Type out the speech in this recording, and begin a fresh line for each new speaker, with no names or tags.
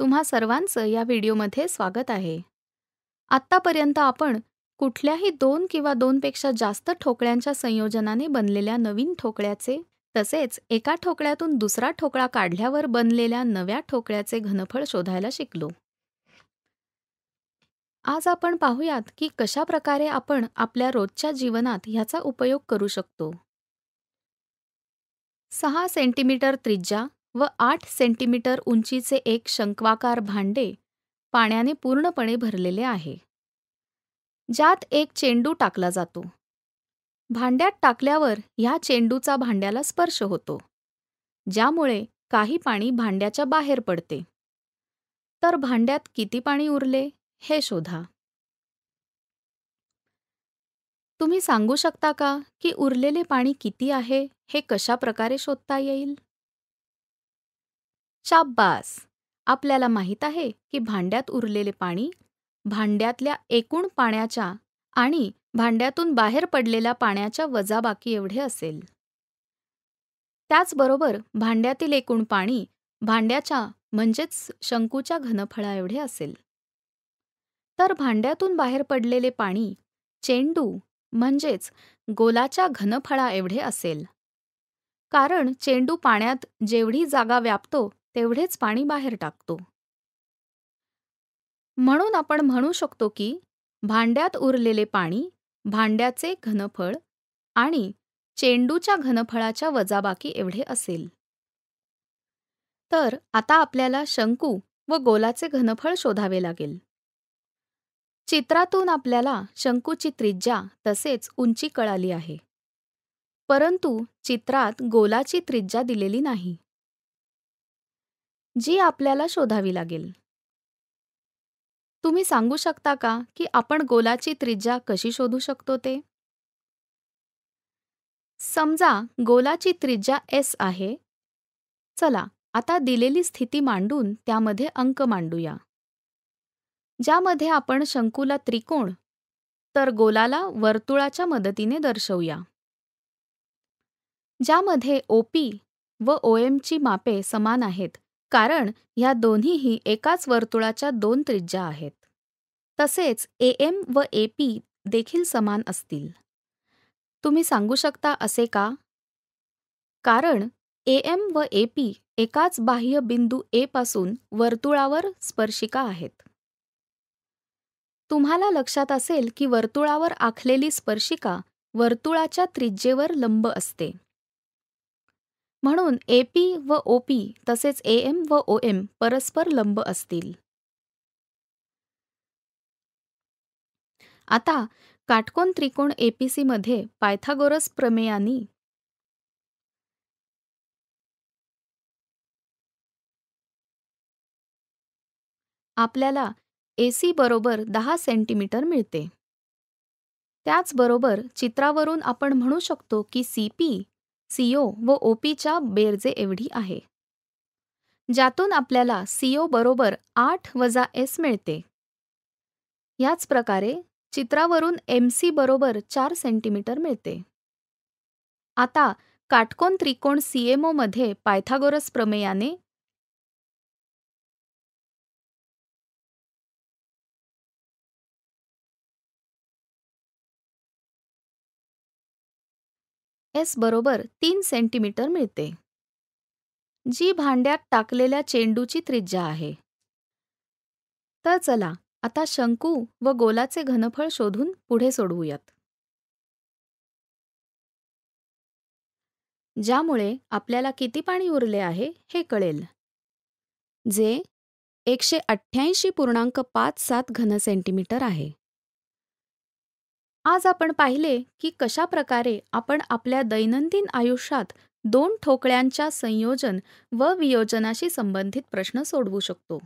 तुम्हा सर्वांचं या व्हिडिओमध्ये स्वागत आहे आत्तापर्यंत आपण कुठल्याही दोन किंवा दोनपेक्षा जास्त ठोकळ्यांच्या संयोजनाने बनलेल्या नवीन ठोकळ्याचे तसेच एका ठोकळ्यातून दुसरा ठोकळा काढल्यावर बनलेल्या नव्या ठोकळ्याचे घनफळ शोधायला शिकलो आज आपण पाहूयात की कशा प्रकारे आपण आपल्या रोजच्या जीवनात ह्याचा उपयोग करू शकतो सहा सेंटीमीटर त्रिज्या व आठ सेंटीमीटर उंचीचे एक शंक्वाकार भांडे पाण्याने पूर्णपणे भरलेले आहे ज्यात एक चेंडू टाकला जातो भांड्यात टाकल्यावर ह्या चेंडूचा भांड्याला स्पर्श होतो ज्यामुळे काही पाणी भांड्याच्या बाहेर पडते तर भांड्यात किती पाणी उरले हे शोधा तुम्ही सांगू शकता का की उरलेले पाणी किती आहे हे कशा प्रकारे शोधता येईल शाब्बास आपल्याला माहीत आहे की भांड्यात उरलेले पाणी भांड्यातल्या एकूण पाण्याच्या आणि भांड्यातून बाहेर पडलेल्या पाण्याच्या वजाबाकी एवढे असेल त्याचबरोबर भांड्यातील एकूण पाणी भांड्याच्या म्हणजेच शंकूच्या घनफळा एवढे असेल तर भांड्यातून बाहेर पडलेले पाणी चेंडू म्हणजेच गोलाच्या घनफळा एवढे असेल कारण चेंडू पाण्यात जेवढी जागा व्यापतो तेवढेच पाणी बाहेर टाकतो म्हणून आपण म्हणू शकतो की भांड्यात उरलेले पाणी भांड्याचे घनफळ आणि चेंडूच्या घनफळाच्या वजाबाकी एवढे असेल तर आता आपल्याला शंकू व गोलाचे घनफळ शोधावे लागेल चित्रातून आपल्याला शंकूची त्रिज्या तसेच उंची कळाली आहे परंतु चित्रात गोलाची त्रिज्या दिलेली नाही जी आपल्याला शोधावी लागेल तुम्ही सांगू शकता का की आपण गोलाची त्रिज्या कशी शोधू शकतो ते समजा गोलाची त्रिज्या एस आहे चला आता दिलेली स्थिती मांडून त्यामध्ये अंक मांडूया ज्यामध्ये आपण शंकूला त्रिकोण तर गोलाला वर्तुळाच्या मदतीने दर्शवूया ज्यामध्ये ओपी व ओएमची मापे समान आहेत कारण ह्या दोन्हीही एकाच वर्तुळाच्या दोन त्रिज्या आहेत तसेच ए एम व ए पी देखील समान असतील तुम्ही सांगू शकता असे का कारण ए एम व ए पी एकाच बाह्य बिंदू ए पासून वर्तुळावर स्पर्शिका आहेत तुम्हाला लक्षात असेल की वर्तुळावर आखलेली स्पर्शिका वर्तुळाच्या त्रिज्येवर लंब असते म्हणून ए व ओ पी तसेच ए एम व ओ एम परस्पर लंब असतील आता काटकोन त्रिकोण मध्ये पायथागोरस प्रमेयानी आपल्याला ए सी बरोबर दहा सेंटीमीटर मिळते त्याचबरोबर चित्रावरून आपण म्हणू शकतो की सी सीओ व ओपीच्या बेरजे एवढी आहे ज्यातून आपल्याला सीओ बरोबर आठ वजा एस मिळते याच प्रकारे चित्रावरून एम सी बरोबर चार सेंटीमीटर मिळते आता काटकोन त्रिकोण सीएमओमध्ये पायथागोरस प्रमेयाने एस बरोबर तीन सेंटीमीटर मिळते जी भांड्यात टाकलेल्या चेंडूची त्रिज्या आहे तर चला आता शंकू व गोलाचे घनफळ शोधून पुढे सोडवूयात ज्यामुळे आपल्याला किती पाणी उरले आहे हे कळेल जे एकशे अठ्ठ्याऐंशी पूर्णांक पाच सात घन सेंटीमीटर आहे आज आपण पाहिले की कशा प्रकारे आपण आपल्या दैनंदिन आयुष्यात दोन ठोकळ्यांच्या संयोजन व वियोजनाशी संबंधित प्रश्न सोडवू शकतो